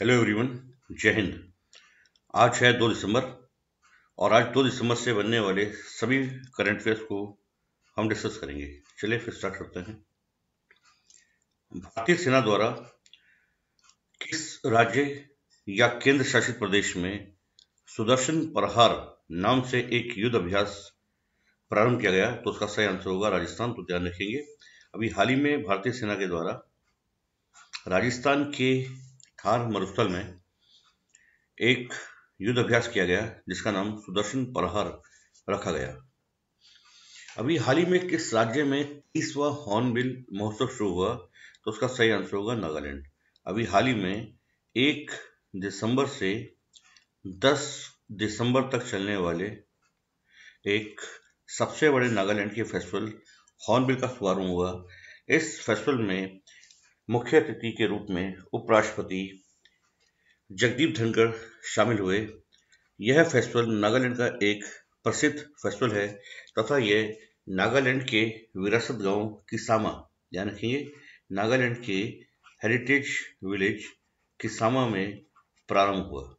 Hello everyone जय हिंद आज है दो दिसंबर और आज दो दिसंबर से बनने वाले सभी करंट अफेयर्स को हम डिस्कस करेंगे चलिए फिर स्टार्ट करते हैं भारतीय सेना द्वारा किस राज्य या केंद्र शासित प्रदेश में सुदर्शन प्रहार नाम से एक युद्ध अभ्यास प्रारंभ किया गया तो उसका सही आंसर होगा राजस्थान तो ध्यान रखेंगे अभी हाल ही में भारतीय सेना के द्वारा राजस्थान के थार मरुस्थल में एक युद्ध अभ्यास किया गया जिसका नाम सुदर्शन प्रहर रखा गया अभी हाल ही में किस राज्य में तीसवा हॉर्नबिल महोत्सव शुरू हुआ तो उसका सही आंसर होगा नागालैंड अभी हाल ही में एक दिसंबर से दस दिसंबर तक चलने वाले एक सबसे बड़े नागालैंड के फेस्टिवल हॉर्नबिल का शुभारंभ हुआ इस फेस्टिवल में मुख्य अतिथि के रूप में उपराष्ट्रपति जगदीप धनखड़ शामिल हुए यह फेस्टिवल नागालैंड का एक प्रसिद्ध फेस्टिवल है तथा यह नागालैंड के विरासत गांव किसामा ध्यान रखेंगे नागालैंड के हेरिटेज विलेज किसामा में प्रारंभ हुआ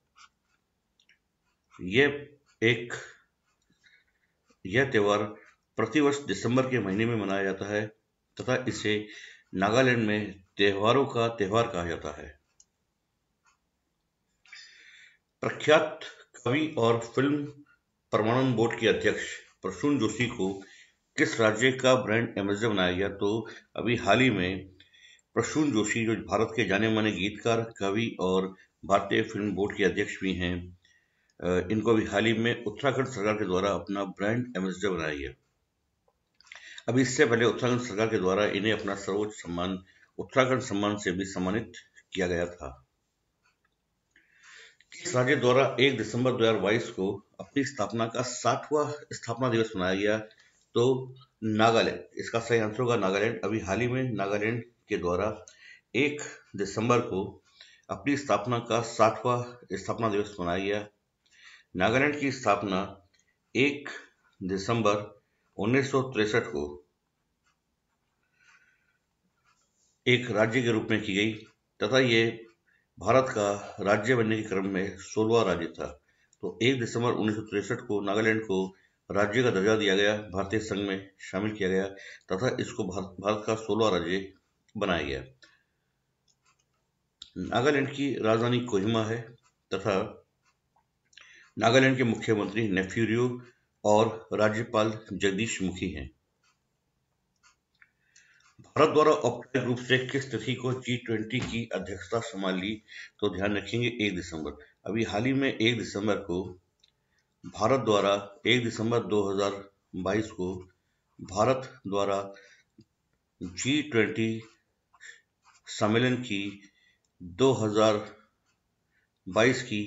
यह एक यह त्यौहार प्रतिवर्ष दिसंबर के महीने में मनाया जाता है तथा इसे नागालैंड में त्योहारों का त्यौहार कहा जाता है प्रख्यात कवि और फिल्म परमानंद बोर्ड के अध्यक्ष प्रसून जोशी को किस राज्य का ब्रांड एम्बेसडर बनाया गया तो अभी हाल ही में प्रसून जोशी जो भारत के जाने माने गीतकार कवि और भारतीय फिल्म बोर्ड के अध्यक्ष भी हैं इनको भी हाल ही में उत्तराखंड सरकार के द्वारा अपना ब्रांड एम्बेसडर बनाया गया अब इससे पहले उत्तराखंड सरकार के द्वारा इन्हें अपना सर्वोच्च सम्मान उत्तराखंड सम्मान से भी सम्मानित किया गया था इस राज्य द्वारा 1 दिसंबर 2022 को अपनी स्थापना का सातवा स्थापना दिवस मनाया गया तो नागालैंड इसका सही आंसर होगा नागालैंड अभी हाल ही में नागालैंड के द्वारा 1 दिसंबर को अपनी स्थापना का सातवा स्थापना दिवस मनाया गया नागालैंड की स्थापना 1 दिसंबर उन्नीस को एक राज्य के रूप में की गई तथा ये भारत का राज्य बनने के क्रम में सोलवा राज्य था तो 1 दिसंबर उन्नीस को नागालैंड को राज्य का दर्जा दिया गया भारतीय संघ में शामिल किया गया तथा इसको भारत भारत का सोलवा राज्य बनाया गया नागालैंड की राजधानी कोहिमा है तथा नागालैंड के मुख्यमंत्री नेफ्यूरियो और राज्यपाल जगदीश मुखी हैं भारत द्वारा औपचारिक रूप से किस तिथि को जी ट्वेंटी की अध्यक्षता संभाल ली तो ध्यान रखेंगे एक दिसंबर अभी हाल ही में एक दिसंबर को भारत द्वारा एक दिसंबर 2022 को भारत द्वारा जी ट्वेंटी सम्मेलन की 2022 की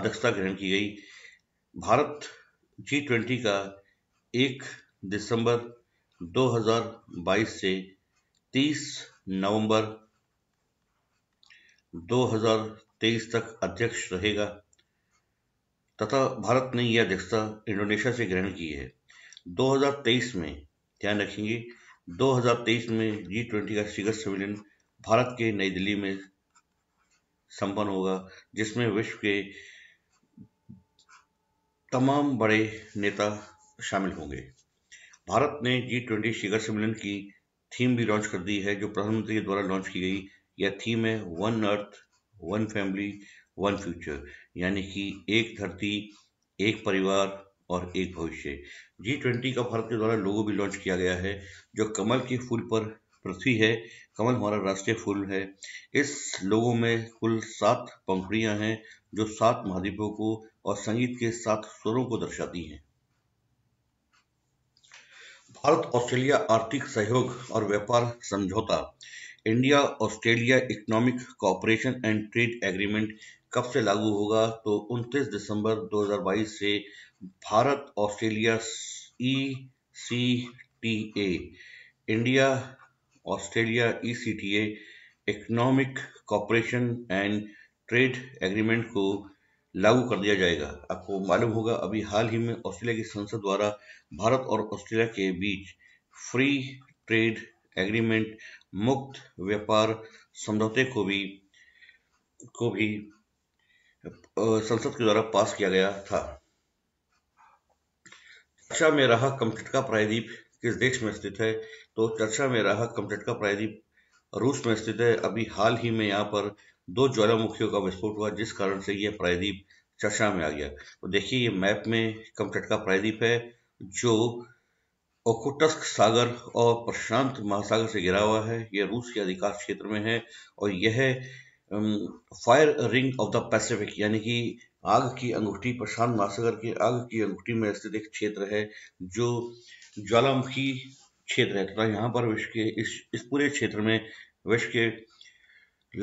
अध्यक्षता ग्रहण की गई भारत जी ट्वेंटी का एक दिसंबर 2022 से 30 नवंबर 2023 तक अध्यक्ष रहेगा तथा भारत ने यह अध्यक्षता इंडोनेशिया से ग्रहण की है 2023 में ध्यान रखेंगे 2023 में जी ट्वेंटी का शिखर सम्मेलन भारत के नई दिल्ली में संपन्न होगा जिसमें विश्व के तमाम बड़े नेता शामिल होंगे भारत ने जी ट्वेंटी शिखर सम्मेलन की थीम भी लॉन्च कर दी है जो प्रधानमंत्री के द्वारा लॉन्च की गई यह थीम है one earth one family one future यानी कि एक धरती एक परिवार और एक भविष्य जी ट्वेंटी का भारत के द्वारा लोगो भी लॉन्च किया गया है जो कमल के फूल पर पृथ्वी है कमल हमारा राष्ट्रीय फूल है इस लोगों में कुल सात पंखुड़ियाँ हैं जो सात महाद्वीपों को और संगीत के सात स्वरों को दर्शाती हैं भारत ऑस्ट्रेलिया आर्थिक सहयोग और व्यापार समझौता India Australia economic cooperation and trade agreement कब से लागू होगा तो 29 दिसंबर 2022 से Bharat Australia E C T A India Australia ECTA economic cooperation and trade agreement को लागू कर दिया जाएगा आपको मालूम होगा अभी हाल ही में ऑस्ट्रेलिया की संसद द्वारा भारत और ऑस्ट्रेलिया के बीच फ्री ट्रेड एग्रीमेंट मुक्त व्यापार समझौते को भी को भी संसद के द्वारा पास किया गया था कक्षा अच्छा, में रहा का प्रायदीप किस देश में स्थित है तो चर्चा में रहा कमटटका प्रायद्वीप रूस में स्थित है अभी हाल ही में यहाँ पर दो ज्वालामुखियों का विस्फोट हुआ जिस कारण से यह प्रायद्वीप चर्चा में आ गया तो देखिए ये मैप में कमटटका प्रायद्वीप है जो ओकुटस्क सागर और प्रशांत महासागर से घिरा हुआ है यह रूस के अधिकार क्षेत्र में है और यह fire ring of the Pacific यानी कि आग की अंगूठी प्रशांत महासागर की आग की अंगूठी में स्थित एक क्षेत्र है जो ज्वालामुखी क्षेत्र है तथा तो यहाँ पर विश्व के इस इस पूरे क्षेत्र में विश्व के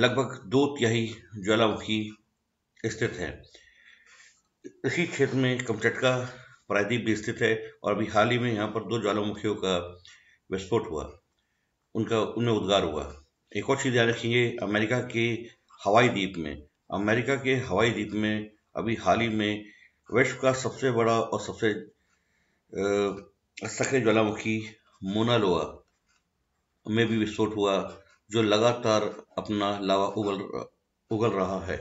लगभग दो तिहाई ज्वालामुखी स्थित है इसी क्षेत्र में कमचटका प्रायद्वीप भी स्थित है और अभी हाल ही में यहाँ पर दो ज्वालामुखियों का विस्फोट हुआ उनका उनमें उद्गार हुआ एक और चीज़ ध्यान रखिए अमेरिका के हवाई द्वीप में अमेरिका के हवाई द्वीप में अभी हाल ही में विश्व का सबसे बड़ा और सबसे सक्रिय ज्वालामुखी मोनालोआ में भी विस्फोट हुआ जो लगातार अपना लावा उगल उगल रहा है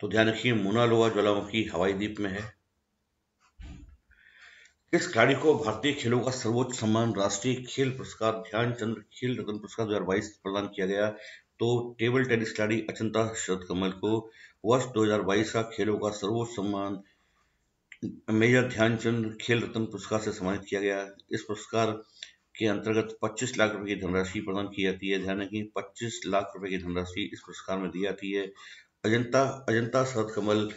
तो ध्यान रखिए मोनालोआ ज्वालामुखी हवाई द्वीप में है इस खिलाड़ी को भारतीय खेलों का सर्वोच्च सम्मान राष्ट्रीय खेल पुरस्कार ध्यानचंद खेल रत्न पुरस्कार 2022 प्रदान किया गया तो टेबल टेनिस खिलाड़ी अचंता शरद कमल को वर्ष 2022 का खेलों का सर्वोच्च सम्मान मेजर ध्यानचंद खेल रत्न पुरस्कार से सम्मानित किया गया इस पुरस्कार के अंतर्गत 25 लाख रुपए की धनराशि प्रदान की जाती है ध्यान रखें 25 लाख रुपए की धनराशि इस पुरस्कार में दी जाती है अजंता अजंता शरद कमल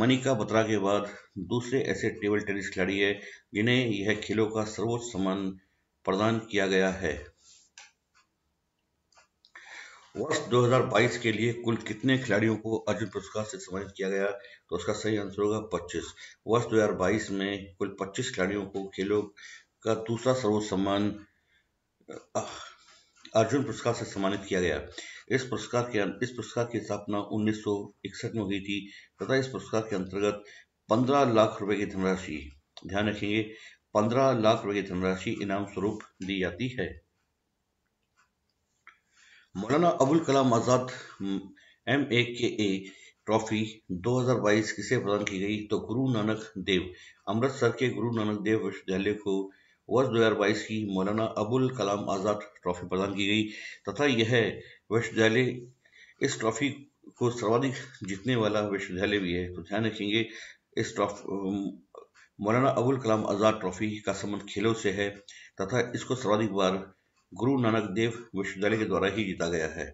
मनिका बत्रा के बाद दूसरे ऐसे टेबल टेनिस खिलाड़ी है जिन्हें यह खेलों का सर्वोच्च सम्मान प्रदान किया गया है वर्ष 2022 के लिए कुल कितने खिलाड़ियों को अर्जुन पुरस्कार से सम्मानित किया गया तो उसका सही आंसर होगा 25। वर्ष 2022 में कुल 25 खिलाड़ियों को खेलों का दूसरा सर्वोच्च सम्मान अर्जुन पुरस्कार से सम्मानित किया गया इस पुरस्कार के इस पुरस्कार की स्थापना 1961 में हुई थी तथा इस पुरस्कार के अंतर्गत 15 लाख रुपए की धनराशि ध्यान रखेंगे 15 लाख रुपए की धनराशि इनाम स्वरूप दी जाती है मौलाना अबुल कलाम आज़ाद एम ए के ए ट्रॉफी 2022 किसे प्रदान की गई तो गुरु नानक देव अमृतसर के गुरु नानक देव विश्वविद्यालय को वर्ष 2022 की मौलाना अबुल कलाम आज़ाद ट्रॉफी प्रदान की गई तथा यह विश्वविद्यालय इस ट्रॉफी को सर्वाधिक जीतने वाला विश्वविद्यालय भी है तो ध्यान रखेंगे इस ट्रॉफी मौलाना अबुल कलाम आज़ाद ट्रॉफी का संबंध खेलों से है तथा इसको सर्वाधिक बार गुरु नानक देव विश्वविद्यालय के द्वारा ही जीता गया है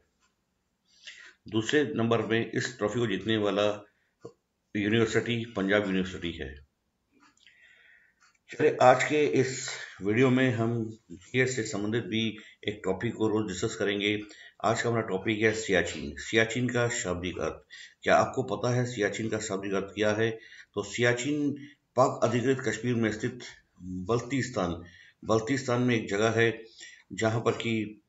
दूसरे नंबर में इस ट्रॉफी को जीतने वाला यूनिवर्सिटी पंजाब यूनिवर्सिटी है चलिए आज के इस वीडियो में हम जी से संबंधित भी एक टॉपिक को रोज डिस्कस करेंगे आज का हमारा टॉपिक है सियाचिन सियाचिन का शाब्दिक अर्थ क्या आपको पता है सियाचिन का शाब्दिक अर्थ क्या है तो सियाचिन पाक अधिकृत कश्मीर में स्थित बल्तिस्तान बल्तिस्तान में एक जगह है जहां पर कि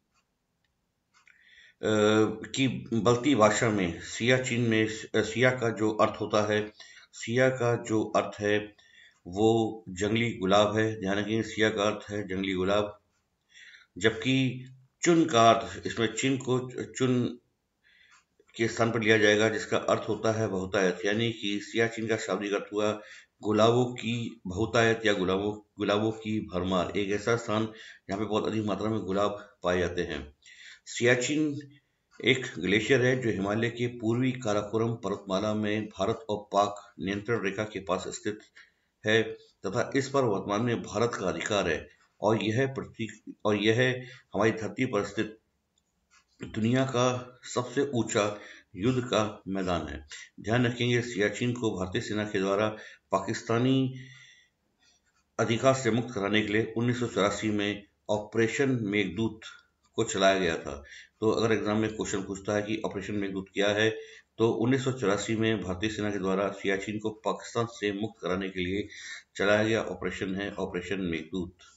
की बल्ती भाषा में सियाचिन में सिया का जो अर्थ होता है सिया का जो अर्थ है वो जंगली गुलाब है ध्यान रखें सिया का अर्थ है जंगली गुलाब जबकि चुन का अर्थ इसमें चिन को चुन के स्थान पर लिया जाएगा जिसका अर्थ होता है बहुतायत यानी कि सिया चीन का शाब्दिक अर्थ हुआ गुलाबों की बहुतायत या गुलाबों गुलाबों की भरमार एक ऐसा स्थान जहाँ पे बहुत अधिक मात्रा में गुलाब पाए जाते हैं सियाचिन एक ग्लेशियर है जो हिमालय के पूर्वी काराकोरम पर्वतमाला में भारत और पाक नियंत्रण रेखा के पास स्थित है तथा इस पर वर्तमान में भारत का अधिकार है और यह प्रतीक और यह हमारी धरती पर स्थित दुनिया का सबसे ऊंचा युद्ध का मैदान है ध्यान रखेंगे सियाचिन को भारतीय सेना के द्वारा पाकिस्तानी अधिकार से मुक्त कराने के लिए उन्नीस में ऑपरेशन मेघदूत को चलाया गया था तो अगर एग्जाम में क्वेश्चन पूछता है कि ऑपरेशन मेघदूत क्या है तो उन्नीस में भारतीय सेना के द्वारा सियाचिन को पाकिस्तान से मुक्त कराने के लिए चलाया गया ऑपरेशन है ऑपरेशन मेघदूत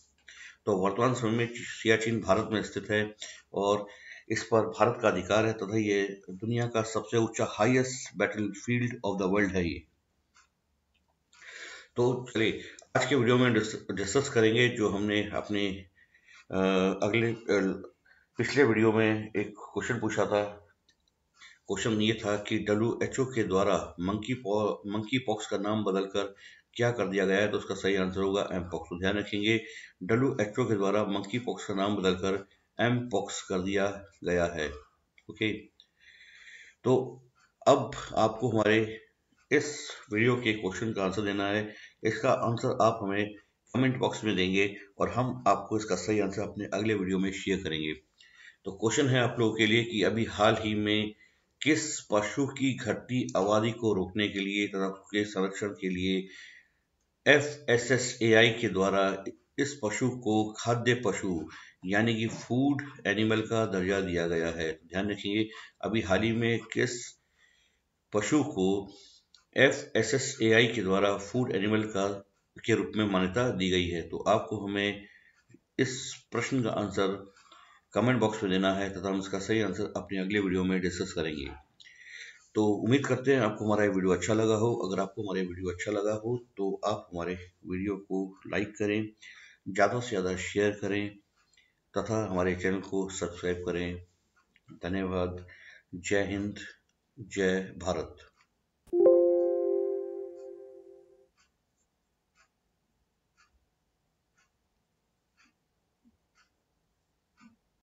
तो वर्तमान समय में सियाचिन भारत में स्थित है और इस पर भारत का अधिकार है तथा तो ये दुनिया का सबसे ऊंचा highest battle field of the world है ये तो चलिए आज के वीडियो में डिस्कस करेंगे जो हमने अपने अगले पिछले वीडियो में एक क्वेश्चन पूछा था क्वेश्चन ये था कि डब्ल्यू एच ओ के द्वारा मंकी पॉ मंकी पॉक्स का नाम बदलकर क्या कर दिया गया है तो उसका सही आंसर होगा एम पॉक्स तो ध्यान रखेंगे डब्ल्यू एच ओ के द्वारा मंकी पॉक्स का नाम बदलकर एम पॉक्स कर दिया गया है ओके तो अब आपको हमारे इस वीडियो के क्वेश्चन का आंसर देना है इसका आंसर आप हमें कमेंट बॉक्स में देंगे और हम आपको इसका सही आंसर अपने अगले वीडियो में शेयर करेंगे तो क्वेश्चन है आप लोगों के लिए कि अभी हाल ही में किस पशु की घटती आबादी को रोकने के लिए तथा उसके संरक्षण के लिए F S S A I के द्वारा इस पशु को खाद्य पशु यानी कि फूड एनिमल का दर्जा दिया गया है ध्यान रखिए अभी हाल ही में किस पशु को F S S A I के द्वारा फूड एनिमल का के रूप में मान्यता दी गई है तो आपको हमें इस प्रश्न का आंसर कमेंट बॉक्स में देना है तथा हम इसका सही आंसर अपने अगले वीडियो में डिस्कस करेंगे तो उम्मीद करते हैं आपको हमारा ये वीडियो अच्छा लगा हो अगर आपको हमारा वीडियो अच्छा लगा हो तो आप हमारे वीडियो को लाइक करें ज़्यादा से ज़्यादा शेयर करें तथा हमारे चैनल को सब्सक्राइब करें धन्यवाद जय हिंद जय भारत